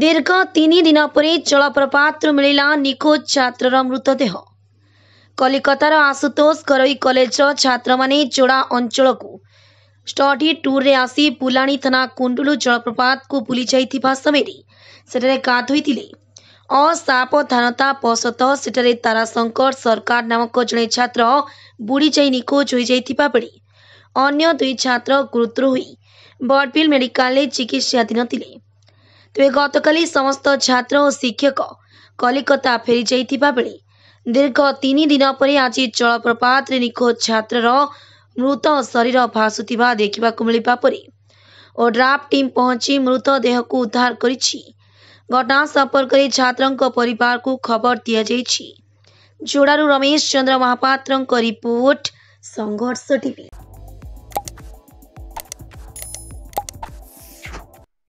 ದೀರ್ಘ ତିନି ଦିନ ପରେ ଜଳପ୍ରପାତରୁ ମିଳିଲା ନିଖୋଜ ଛାତ୍ରର ମୃତଦେହ କଲିକତାର ଆଶୁତୋଷ ଘରୋଇ କଲେଜର ଛାତ୍ରମାନେ ଯୋଡ଼ା ଅଞ୍ଚଳକୁ ଷ୍ଟଡି ଟୁର୍ରେ ଆସି ପୁଲାଣି ଥାନା କୁଣ୍ଡୁଲୁ ଜଳପ୍ରପାତକୁ ବୁଲିଯାଇଥିବା ସମୟରେ ସେଠାରେ ଗାଧୋଇଥିଲେ ଅସାବଧାନତା ବଶତଃ ସେଠାରେ ତାରାଶଙ୍କର ସରକାର ନାମକ ଜଣେ ଛାତ୍ର ବୁଡ଼ିଯାଇ ନିଖୋଜ ହୋଇଯାଇଥିବା ବେଳେ ଅନ୍ୟ ଦୁଇ ଛାତ୍ର ଗୁରୁତର ହୋଇ ବଡ଼ବିଲ୍ ମେଡିକାଲରେ ଚିକିତ୍ସାଧୀନ ଥିଲେ ତେବେ ଗତକାଲି ସମସ୍ତ ଛାତ୍ର ଓ ଶିକ୍ଷକ କଲିକତା ଫେରିଯାଇଥିବା ବେଳେ ଦୀର୍ଘ ତିନି ଦିନ ପରେ ଆଜି ଜଳପ୍ରପାତରେ ନିଖୋଜ ଛାତ୍ରର ମୃତ ଶରୀର ଭାସୁଥିବା ଦେଖିବାକୁ ମିଳିବା ପରେ ଓଡ୍ରାଫ୍ ଟିମ୍ ପହଞ୍ଚି ମୃତଦେହକୁ ଉଦ୍ଧାର କରିଛି ଘଟଣା ସମ୍ପର୍କରେ ଛାତ୍ରଙ୍କ ପରିବାରକୁ ଖବର ଦିଆଯାଇଛି ଯୋଡ଼ାରୁ ରମେଶ ଚନ୍ଦ୍ର ମହାପାତ୍ରଙ୍କ ରିପୋର୍ଟ ସଂଘର୍ଷ ଟିଭି